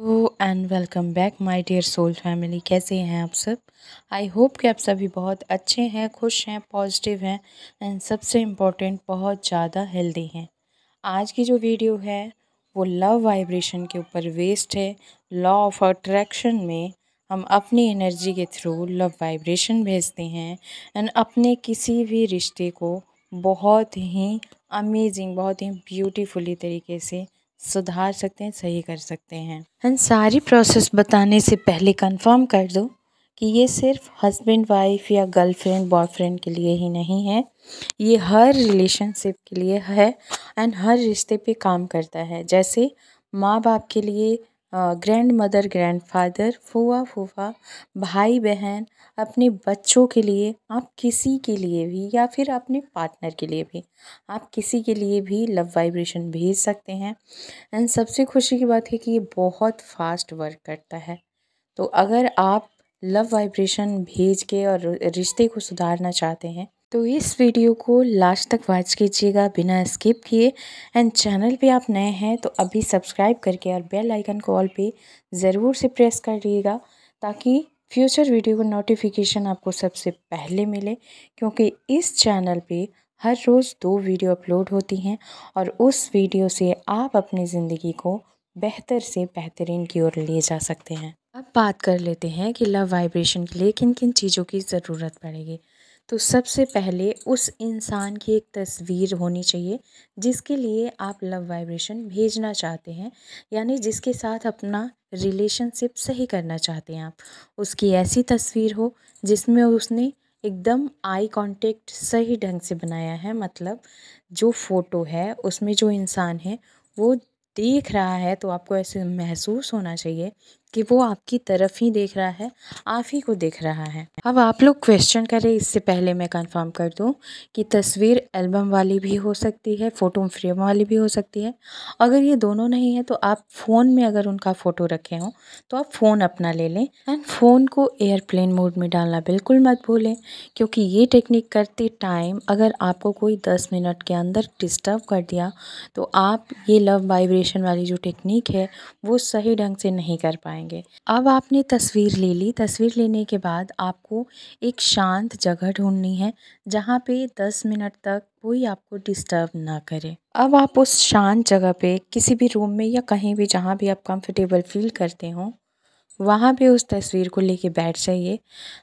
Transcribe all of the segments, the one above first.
and welcome back my dear soul family कैसे हैं आप सब आई होप कि आप सभी बहुत अच्छे हैं खुश हैं पॉजिटिव हैं एंड सबसे इम्पोर्टेंट बहुत ज़्यादा हेल्दी हैं आज की जो वीडियो है वो लव वाइब्रेशन के ऊपर वेस्ट है लॉ ऑफ अट्रैक्शन में हम अपनी एनर्जी के थ्रू लव वाइब्रेशन भेजते हैं एंड अपने किसी भी रिश्ते को बहुत ही अमेजिंग बहुत ही ब्यूटीफुली तरीके से सुधार सकते हैं सही कर सकते हैं हम सारी प्रोसेस बताने से पहले कंफर्म कर दो कि ये सिर्फ हस्बैंड वाइफ या गर्लफ्रेंड बॉयफ्रेंड के लिए ही नहीं है ये हर रिलेशनशिप के लिए है एंड हर रिश्ते पे काम करता है जैसे माँ बाप के लिए ग्रैंड मदर ग्रैंड फादर फूआ फूफा भाई बहन अपने बच्चों के लिए आप किसी के लिए भी या फिर अपने पार्टनर के लिए भी आप किसी के लिए भी लव वाइब्रेशन भेज सकते हैं एंड सबसे खुशी की बात है कि ये बहुत फास्ट वर्क करता है तो अगर आप लव वाइब्रेशन भेज के और रिश्ते को सुधारना चाहते हैं तो इस वीडियो को लास्ट तक वॉच कीजिएगा बिना स्किप किए एंड चैनल पे आप नए हैं तो अभी सब्सक्राइब करके और बेल आइकन को ऑल पे ज़रूर से प्रेस करिएगा ताकि फ्यूचर वीडियो का नोटिफिकेशन आपको सबसे पहले मिले क्योंकि इस चैनल पे हर रोज़ दो वीडियो अपलोड होती हैं और उस वीडियो से आप अपनी ज़िंदगी को बेहतर से बेहतरीन की ओर लिए जा सकते हैं अब बात कर लेते हैं कि लव वाइब्रेशन के लिए किन किन चीज़ों की ज़रूरत पड़ेगी तो सबसे पहले उस इंसान की एक तस्वीर होनी चाहिए जिसके लिए आप लव वाइब्रेशन भेजना चाहते हैं यानी जिसके साथ अपना रिलेशनशिप सही करना चाहते हैं आप उसकी ऐसी तस्वीर हो जिसमें उसने एकदम आई कांटेक्ट सही ढंग से बनाया है मतलब जो फ़ोटो है उसमें जो इंसान है वो देख रहा है तो आपको ऐसे महसूस होना चाहिए कि वो आपकी तरफ ही देख रहा है आप ही को देख रहा है अब आप लोग क्वेश्चन करें इससे पहले मैं कंफर्म कर दूं कि तस्वीर एल्बम वाली भी हो सकती है फ़ोटो फ्रेम वाली भी हो सकती है अगर ये दोनों नहीं है तो आप फ़ोन में अगर उनका फ़ोटो रखे हों तो आप फ़ोन अपना ले लें एंड फ़ोन को एयरप्लेन मोड में डालना बिल्कुल मत भूलें क्योंकि ये टेक्निक करते टाइम अगर आपको कोई दस मिनट के अंदर डिस्टर्ब कर दिया तो आप ये लव वाइब्रेशन वाली जो टेक्निक है वो सही ढंग से नहीं कर पाए जाएंगे अब आपने तस्वीर ले ली तस्वीर लेने के बाद आपको एक शांत जगह ढूंढनी है जहाँ पे दस मिनट तक कोई आपको डिस्टर्ब ना करे अब आप उस शांत जगह पे किसी भी रूम में या कहीं भी जहाँ भी आप कंफर्टेबल फील करते हो वहाँ पे उस तस्वीर को लेके बैठ जाइए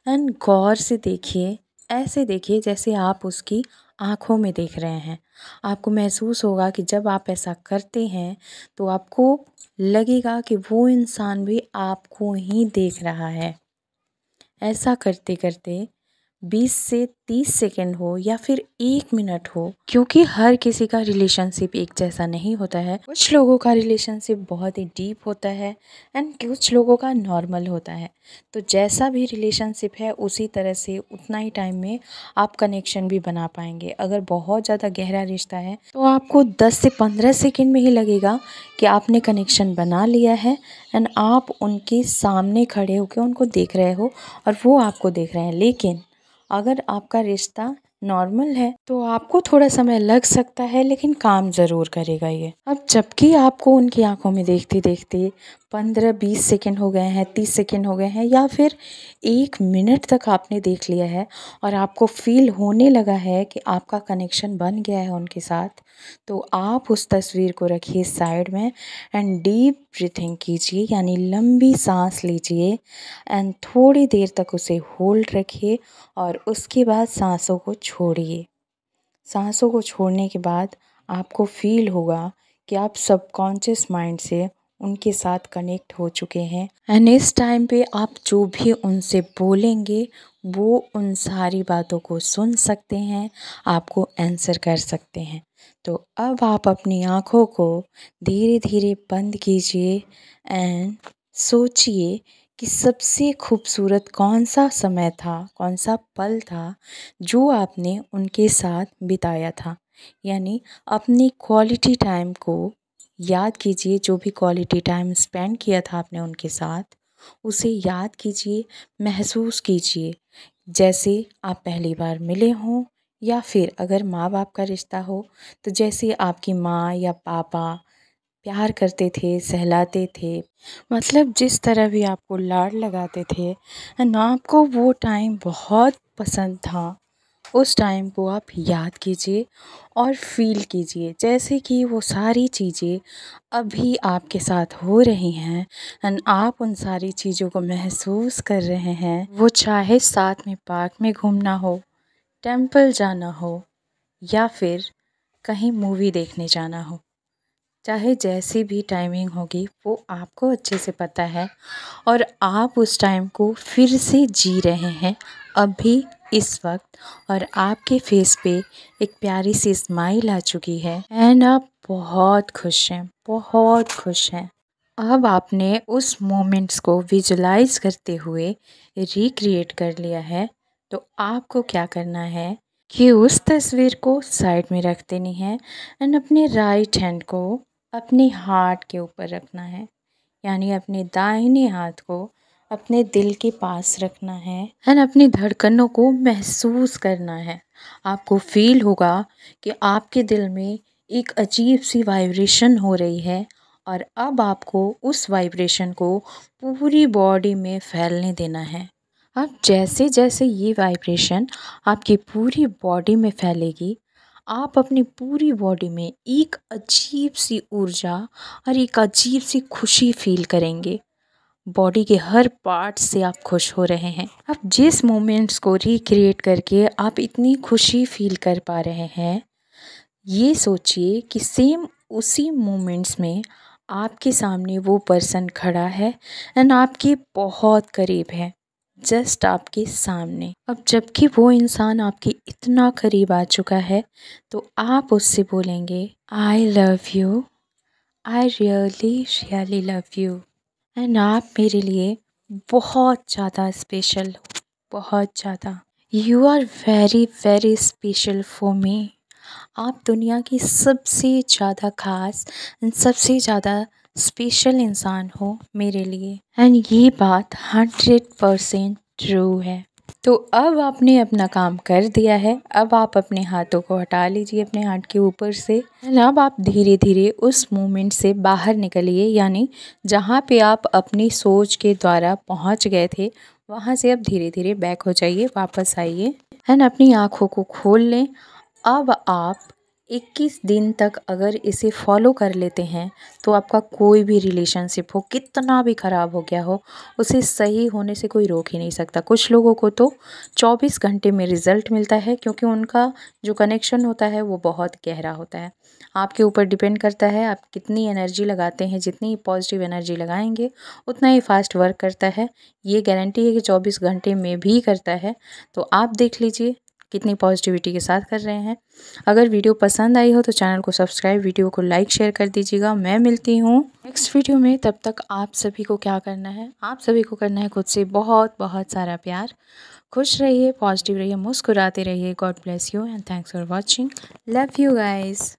एंड गौर से देखिए ऐसे देखिए जैसे आप उसकी आँखों में देख रहे हैं आपको महसूस होगा कि जब आप ऐसा करते हैं तो आपको लगेगा कि वो इंसान भी आपको ही देख रहा है ऐसा करते करते बीस से तीस सेकेंड हो या फिर एक मिनट हो क्योंकि हर किसी का रिलेशनशिप एक जैसा नहीं होता है कुछ लोगों का रिलेशनशिप बहुत ही डीप होता है एंड कुछ लोगों का नॉर्मल होता है तो जैसा भी रिलेशनशिप है उसी तरह से उतना ही टाइम में आप कनेक्शन भी बना पाएंगे अगर बहुत ज़्यादा गहरा रिश्ता है तो आपको दस से पंद्रह सेकेंड में ही लगेगा कि आपने कनेक्शन बना लिया है एंड आप उनके सामने खड़े होकर उनको देख रहे हो और वो आपको देख रहे हैं लेकिन अगर आपका रिश्ता नॉर्मल है तो आपको थोड़ा समय लग सकता है लेकिन काम ज़रूर करेगा ये अब जबकि आपको उनकी आंखों में देखते देखते पंद्रह बीस सेकेंड हो गए हैं तीस सेकेंड हो गए हैं या फिर एक मिनट तक आपने देख लिया है और आपको फील होने लगा है कि आपका कनेक्शन बन गया है उनके साथ तो आप उस तस्वीर को रखिए साइड में एंड डीप ब्रीथिंग कीजिए यानी लंबी सांस लीजिए एंड थोड़ी देर तक उसे होल्ड रखिए और उसके बाद सांसों को छोड़िए सांसों को छोड़ने के बाद आपको फील होगा कि आप सबकॉन्शियस माइंड से उनके साथ कनेक्ट हो चुके हैं एंड इस टाइम पे आप जो भी उनसे बोलेंगे वो उन सारी बातों को सुन सकते हैं आपको आंसर कर सकते हैं तो अब आप अपनी आँखों को धीरे धीरे बंद कीजिए एंड सोचिए कि सबसे खूबसूरत कौन सा समय था कौन सा पल था जो आपने उनके साथ बिताया था यानी अपनी क्वालिटी टाइम को याद कीजिए जो भी क्वालिटी टाइम स्पेंड किया था आपने उनके साथ उसे याद कीजिए महसूस कीजिए जैसे आप पहली बार मिले हों या फिर अगर माँ बाप का रिश्ता हो तो जैसे आपकी माँ या पापा प्यार करते थे सहलाते थे मतलब जिस तरह भी आपको लाड लगाते थे ना आपको वो टाइम बहुत पसंद था उस टाइम को आप याद कीजिए और फ़ील कीजिए जैसे कि वो सारी चीज़ें अभी आपके साथ हो रही हैं एंड आप उन सारी चीज़ों को महसूस कर रहे हैं वो चाहे साथ में पार्क में घूमना हो टेंपल जाना हो या फिर कहीं मूवी देखने जाना हो चाहे जैसी भी टाइमिंग होगी वो आपको अच्छे से पता है और आप उस टाइम को फिर से जी रहे हैं अभी इस वक्त और आपके फेस पे एक प्यारी सी स्माइल आ चुकी है एंड आप बहुत खुश हैं बहुत खुश हैं अब आपने उस मोमेंट्स को विजुलाइज करते हुए रिक्रिएट कर लिया है तो आपको क्या करना है कि उस तस्वीर को साइड में रख देनी है एंड अपने राइट हैंड को अपने हार्ट के ऊपर रखना है यानी अपने दाहिने हाथ को अपने दिल के पास रखना है एंड अपनी धड़कनों को महसूस करना है आपको फील होगा कि आपके दिल में एक अजीब सी वाइब्रेशन हो रही है और अब आपको उस वाइब्रेशन को पूरी बॉडी में फैलने देना है अब जैसे जैसे ये वाइब्रेशन आपकी पूरी बॉडी में फैलेगी आप अपनी पूरी बॉडी में एक अजीब सी ऊर्जा और एक अजीब सी खुशी फील करेंगे बॉडी के हर पार्ट से आप खुश हो रहे हैं आप जिस मोमेंट्स को रिक्रिएट करके आप इतनी खुशी फील कर पा रहे हैं ये सोचिए कि सेम उसी मोमेंट्स में आपके सामने वो पर्सन खड़ा है एंड आपके बहुत करीब है जस्ट आपके सामने अब जबकि वो इंसान आपके इतना करीब आ चुका है तो आप उससे बोलेंगे I love you I really really love you and आप मेरे लिए बहुत ज़्यादा स्पेशल हो बहुत ज़्यादा you are very very special for me आप दुनिया की सबसे ज़्यादा ख़ास एंड सबसे ज़्यादा स्पेशल इंसान हो मेरे लिए एंड ये बात हंड्रेड परसेंट ट्रू है तो अब आपने अपना काम कर दिया है अब आप अपने हाथों को हटा लीजिए अपने हाथ के ऊपर से अब आप धीरे धीरे उस मोमेंट से बाहर निकलिए यानी जहाँ पे आप अपनी सोच के द्वारा पहुँच गए थे वहाँ से अब धीरे धीरे बैक हो जाइए वापस आइए एंड अपनी आँखों को खोल लें अब आप इक्कीस दिन तक अगर इसे फॉलो कर लेते हैं तो आपका कोई भी रिलेशनशिप हो कितना भी ख़राब हो गया हो उसे सही होने से कोई रोक ही नहीं सकता कुछ लोगों को तो चौबीस घंटे में रिज़ल्ट मिलता है क्योंकि उनका जो कनेक्शन होता है वो बहुत गहरा होता है आपके ऊपर डिपेंड करता है आप कितनी एनर्जी लगाते हैं जितनी पॉजिटिव एनर्जी लगाएंगे उतना ही फास्ट वर्क करता है ये गारंटी है कि चौबीस घंटे में भी करता है तो आप देख लीजिए कितनी पॉजिटिविटी के साथ कर रहे हैं अगर वीडियो पसंद आई हो तो चैनल को सब्सक्राइब वीडियो को लाइक शेयर कर दीजिएगा मैं मिलती हूँ नेक्स्ट वीडियो में तब तक आप सभी को क्या करना है आप सभी को करना है खुद से बहुत बहुत सारा प्यार खुश रहिए पॉजिटिव रहिए मुस्कुराते रहिए God bless you and thanks for watching love you guys